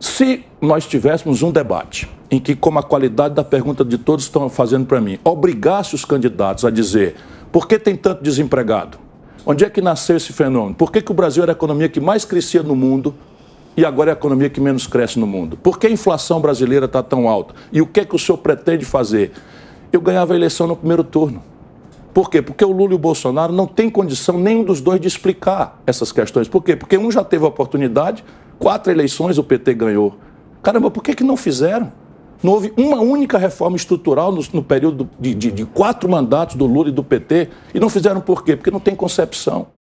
Se nós tivéssemos um debate em que, como a qualidade da pergunta de todos estão fazendo para mim, obrigasse os candidatos a dizer por que tem tanto desempregado? Onde é que nasceu esse fenômeno? Por que, que o Brasil era a economia que mais crescia no mundo e agora é a economia que menos cresce no mundo? Por que a inflação brasileira está tão alta? E o que é que o senhor pretende fazer? Eu ganhava a eleição no primeiro turno. Por quê? Porque o Lula e o Bolsonaro não têm condição nenhum dos dois de explicar essas questões. Por quê? Porque um já teve a oportunidade quatro eleições o PT ganhou. Caramba, por que, que não fizeram? Não houve uma única reforma estrutural no, no período de, de, de quatro mandatos do Lula e do PT. E não fizeram por quê? Porque não tem concepção.